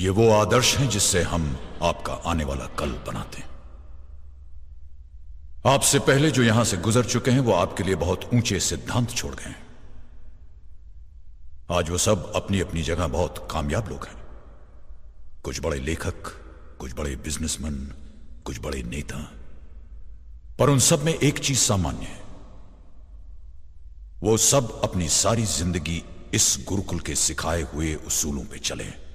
ये वो आदर्श है जिससे हम आपका आने वाला कल बनाते हैं आपसे पहले जो यहां से गुजर चुके हैं वो आपके लिए बहुत ऊंचे सिद्धांत छोड़ गए हैं आज वो सब अपनी अपनी जगह बहुत कामयाब लोग हैं कुछ बड़े लेखक कुछ बड़े बिजनेसमैन कुछ बड़े नेता पर उन सब में एक चीज सामान्य है वो सब अपनी सारी जिंदगी इस गुरुकुल के सिखाए हुए उसूलों पे चले हैं